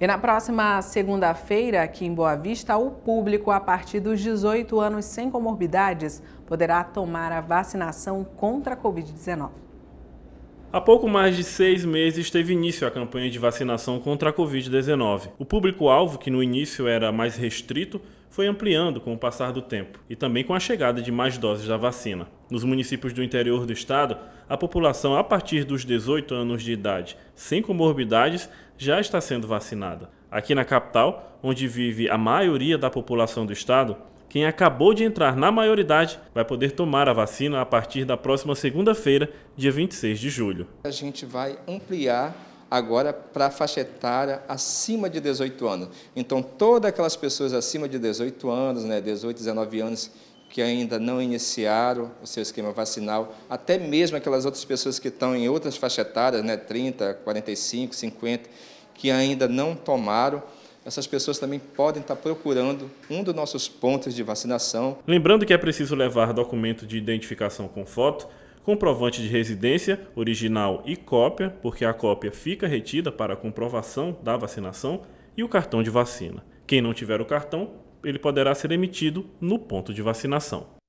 E na próxima segunda-feira, aqui em Boa Vista, o público a partir dos 18 anos sem comorbidades poderá tomar a vacinação contra a Covid-19. Há pouco mais de seis meses teve início a campanha de vacinação contra a Covid-19. O público-alvo, que no início era mais restrito, foi ampliando com o passar do tempo e também com a chegada de mais doses da vacina. Nos municípios do interior do estado, a população a partir dos 18 anos de idade, sem comorbidades, já está sendo vacinada. Aqui na capital, onde vive a maioria da população do estado, quem acabou de entrar na maioridade vai poder tomar a vacina a partir da próxima segunda-feira, dia 26 de julho. A gente vai ampliar agora para a faixa etária acima de 18 anos. Então, todas aquelas pessoas acima de 18 anos, né, 18, 19 anos, que ainda não iniciaram o seu esquema vacinal, até mesmo aquelas outras pessoas que estão em outras faixas etárias, né, 30, 45, 50, que ainda não tomaram, essas pessoas também podem estar procurando um dos nossos pontos de vacinação. Lembrando que é preciso levar documento de identificação com foto, comprovante de residência, original e cópia, porque a cópia fica retida para comprovação da vacinação, e o cartão de vacina. Quem não tiver o cartão ele poderá ser emitido no ponto de vacinação.